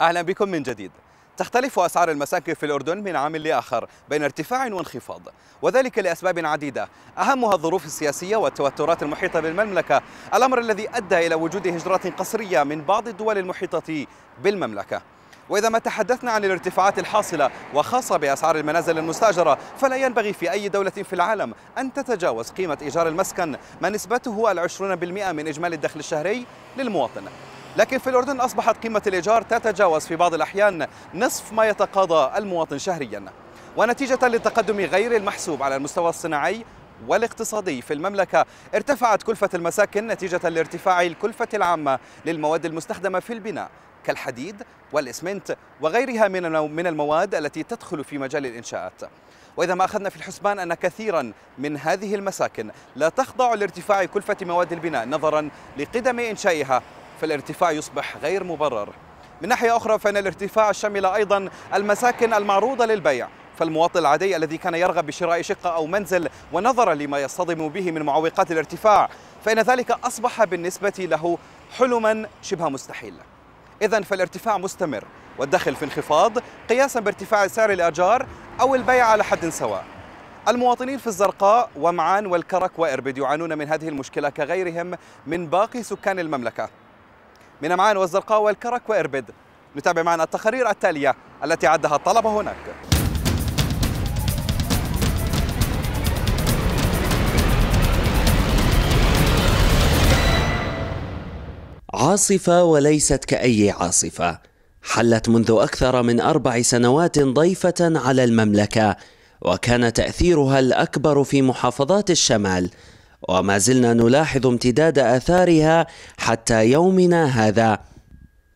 أهلا بكم من جديد تختلف أسعار المساكن في الأردن من عام لآخر بين ارتفاع وانخفاض وذلك لأسباب عديدة أهمها الظروف السياسية والتوترات المحيطة بالمملكة الأمر الذي أدى إلى وجود هجرات قصرية من بعض الدول المحيطة بالمملكة وإذا ما تحدثنا عن الارتفاعات الحاصلة وخاصة بأسعار المنازل المستأجرة فلا ينبغي في أي دولة في العالم أن تتجاوز قيمة إيجار المسكن ما نسبته العشرون بالمئة من إجمالي الدخل الشهري للمواطن لكن في الأردن أصبحت قيمة الإيجار تتجاوز في بعض الأحيان نصف ما يتقاضى المواطن شهريا ونتيجة للتقدم غير المحسوب على المستوى الصناعي والاقتصادي في المملكة ارتفعت كلفة المساكن نتيجة لارتفاع الكلفة العامة للمواد المستخدمة في البناء كالحديد والإسمنت وغيرها من المواد التي تدخل في مجال الإنشاءات وإذا ما أخذنا في الحسبان أن كثيرا من هذه المساكن لا تخضع لارتفاع كلفة مواد البناء نظرا لقدم إنشائها فالارتفاع يصبح غير مبرر من ناحية أخرى فإن الارتفاع شمل أيضا المساكن المعروضة للبيع فالمواطن العادي الذي كان يرغب بشراء شقة أو منزل ونظرا لما يصطدم به من معوقات الارتفاع فإن ذلك أصبح بالنسبة له حلما شبه مستحيل إذا فالارتفاع مستمر والدخل في انخفاض قياسا بارتفاع سعر الأجار أو البيع على حد سواء المواطنين في الزرقاء ومعان والكرك وإربد يعانون من هذه المشكلة كغيرهم من باقي سكان المملكة من معان والزرقاء والكرك وإربد نتابع معنا التقارير التالية التي عدها الطلبة هناك عاصفة وليست كأي عاصفة حلت منذ أكثر من أربع سنوات ضيفة على المملكة وكان تأثيرها الأكبر في محافظات الشمال وما زلنا نلاحظ امتداد اثارها حتى يومنا هذا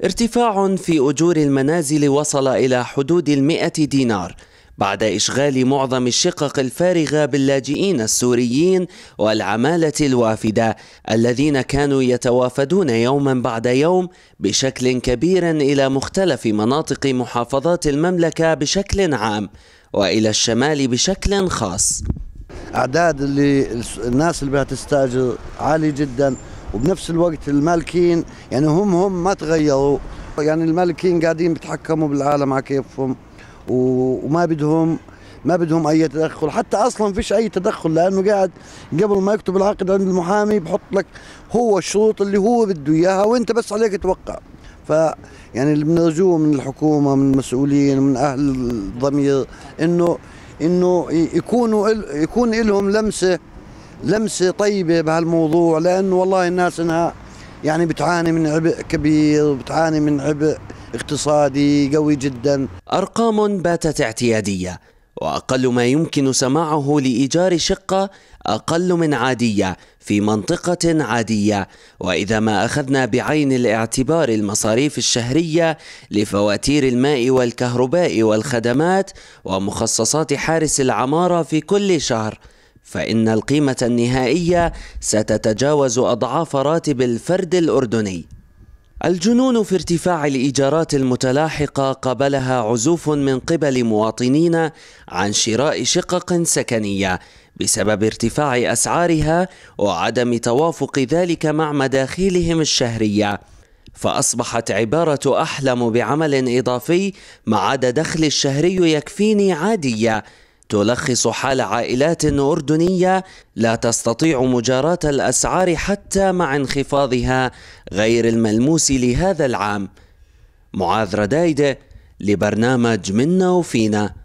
ارتفاع في اجور المنازل وصل الى حدود المئه دينار بعد إشغال معظم الشقق الفارغة باللاجئين السوريين والعمالة الوافدة الذين كانوا يتوافدون يوما بعد يوم بشكل كبير إلى مختلف مناطق محافظات المملكة بشكل عام وإلى الشمال بشكل خاص. اعداد اللي الناس اللي بدها تستاجر عالي جدا وبنفس الوقت المالكين يعني هم هم ما تغيروا يعني المالكين قاعدين بيتحكموا بالعالم على كيفهم وما بدهم ما بدهم اي تدخل حتى اصلا فيش اي تدخل لانه قاعد قبل ما يكتب العقد عند المحامي بحط لك هو الشروط اللي هو بده اياها وانت بس عليك توقع ف يعني اللي بنرجوه من الحكومه من المسؤولين من اهل الضمير انه انه يكونوا يكون لهم لمسه لمسه طيبه بهالموضوع لانه والله الناس انها يعني بتعاني من عبء كبير وبتعاني من عبء اقتصادي قوي جدا ارقام باتت اعتياديه واقل ما يمكن سماعه لايجار شقه اقل من عاديه في منطقه عاديه واذا ما اخذنا بعين الاعتبار المصاريف الشهريه لفواتير الماء والكهرباء والخدمات ومخصصات حارس العماره في كل شهر فان القيمه النهائيه ستتجاوز اضعاف راتب الفرد الاردني الجنون في ارتفاع الايجارات المتلاحقه قبلها عزوف من قبل مواطنين عن شراء شقق سكنيه بسبب ارتفاع اسعارها وعدم توافق ذلك مع مداخيلهم الشهريه فاصبحت عباره احلم بعمل اضافي ما عدد دخلي الشهري يكفيني عاديه تلخص حال عائلات أردنية لا تستطيع مجاراة الأسعار حتى مع انخفاضها غير الملموس لهذا العام معاذ ردايدة لبرنامج منا وفينا